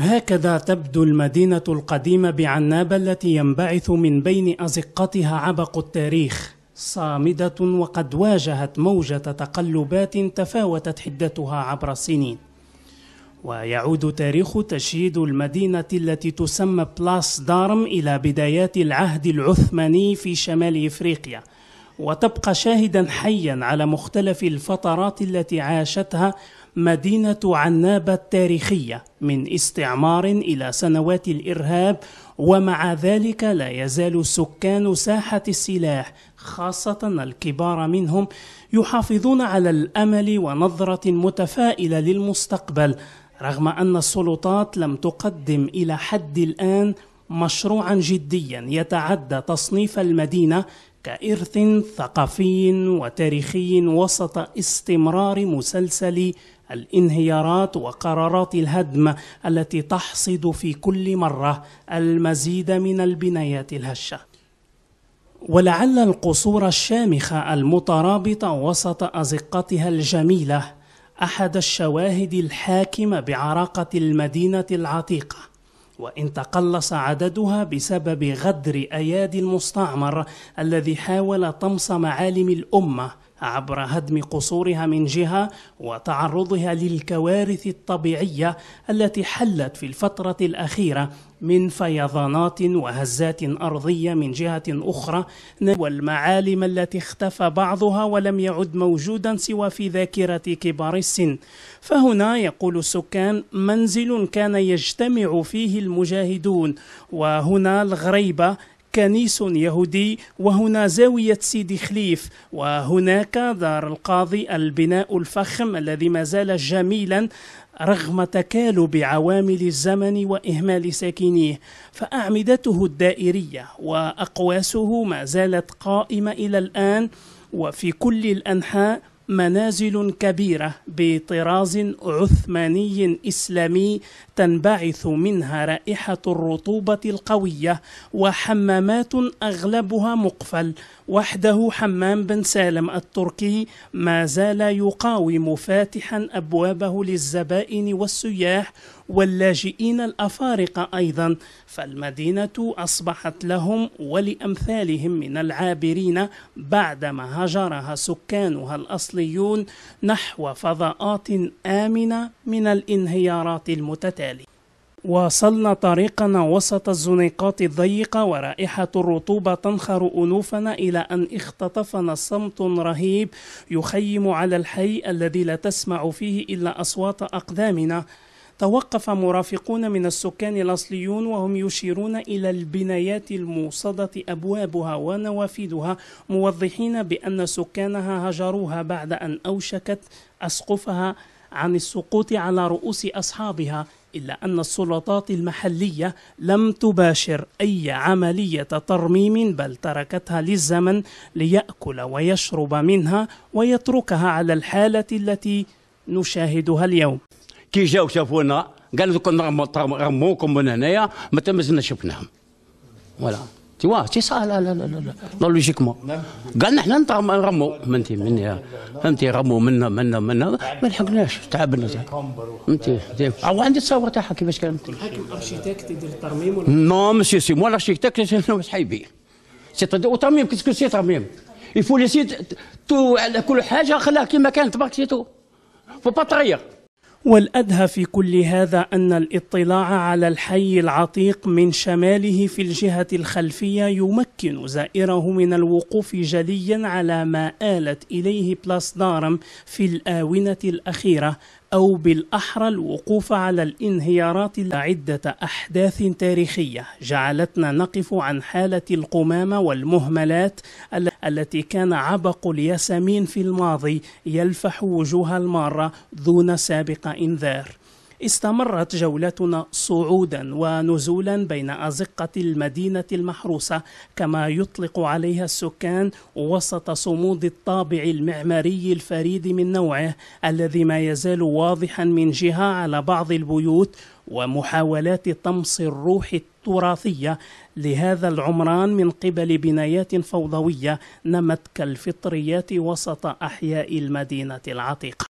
هكذا تبدو المدينة القديمة بعنابة التي ينبعث من بين أزقتها عبق التاريخ صامدة وقد واجهت موجة تقلبات تفاوتت حدتها عبر السنين ويعود تاريخ تشييد المدينة التي تسمى بلاس دارم إلى بدايات العهد العثماني في شمال إفريقيا وتبقى شاهدا حيا على مختلف الفترات التي عاشتها مدينة عنابة التاريخية من استعمار إلى سنوات الإرهاب ومع ذلك لا يزال سكان ساحة السلاح خاصة الكبار منهم يحافظون على الأمل ونظرة متفائلة للمستقبل رغم أن السلطات لم تقدم إلى حد الآن مشروعا جديا يتعدى تصنيف المدينة كإرث ثقافي وتاريخي وسط استمرار مسلسل الانهيارات وقرارات الهدم التي تحصد في كل مره المزيد من البنايات الهشه ولعل القصور الشامخه المترابطه وسط ازقتها الجميله احد الشواهد الحاكمه بعراقه المدينه العتيقه وان تقلص عددها بسبب غدر ايادي المستعمر الذي حاول طمس معالم الامه عبر هدم قصورها من جهة وتعرضها للكوارث الطبيعية التي حلت في الفترة الأخيرة من فيضانات وهزات أرضية من جهة أخرى والمعالم التي اختفى بعضها ولم يعد موجودا سوى في ذاكرة كبار السن فهنا يقول السكان منزل كان يجتمع فيه المجاهدون وهنا الغريبة كنيس يهودي وهنا زاوية سيدي خليف وهناك دار القاضي البناء الفخم الذي ما زال جميلا رغم تكالب عوامل الزمن وإهمال ساكنيه فأعمدته الدائرية وأقواسه ما زالت قائمة إلى الآن وفي كل الأنحاء منازل كبيرة بطراز عثماني إسلامي تنبعث منها رائحة الرطوبة القوية وحمامات أغلبها مقفل وحده حمام بن سالم التركي ما زال يقاوم فاتحا أبوابه للزبائن والسياح واللاجئين الأفارقة أيضا فالمدينة أصبحت لهم ولأمثالهم من العابرين بعدما هجرها سكانها الأصليون نحو فضاءات آمنة من الانهيارات المتتالية واصلنا طريقنا وسط الزنيقات الضيقة ورائحة الرطوبة تنخر أنوفنا إلى أن اختطفنا صمت رهيب يخيم على الحي الذي لا تسمع فيه إلا أصوات أقدامنا توقف مرافقون من السكان الأصليون وهم يشيرون إلى البنايات الموصدة أبوابها ونوافذها موضحين بأن سكانها هجروها بعد أن أوشكت أسقفها عن السقوط على رؤوس أصحابها إلا أن السلطات المحلية لم تباشر أي عملية ترميم بل تركتها للزمن ليأكل ويشرب منها ويتركها على الحالة التي نشاهدها اليوم كي جاو شافونا قالوا كنا رموكم من هنايا ما مازلنا شفناهم فوالا تي واه تي صح لا لا لا لا لا لوجيكمون قالنا حنا نرمو فهمتي مني فهمتي رمو منا منا منا ما لحقناش تعبنا فهمتي او عندي تصور تاعها كيفاش كانت الحاكم ارشيتكت يدير الترميم ولا نو ماشي سي مو ارشيتكت سي صحيبي سي ترميم كيسكو سي ترميم يفو لي سيت تو على كل حاجه خلاها كيما كانت برك سي فو با تغير والأدهى في كل هذا أن الاطلاع على الحي العتيق من شماله في الجهة الخلفية يمكن زائره من الوقوف جليا على ما آلت إليه بلاس دارم في الآونة الأخيرة أو بالأحرى الوقوف على الانهيارات عدة أحداث تاريخية جعلتنا نقف عن حالة القمامة والمهملات التي كان عبق الياسمين في الماضي يلفح وجوه المارة دون سابق إنذار استمرت جولتنا صعودا ونزولا بين أزقة المدينة المحروسة كما يطلق عليها السكان وسط صمود الطابع المعماري الفريد من نوعه الذي ما يزال واضحا من جهة على بعض البيوت ومحاولات طمس الروح التراثية لهذا العمران من قبل بنايات فوضوية نمت كالفطريات وسط أحياء المدينة العتيقة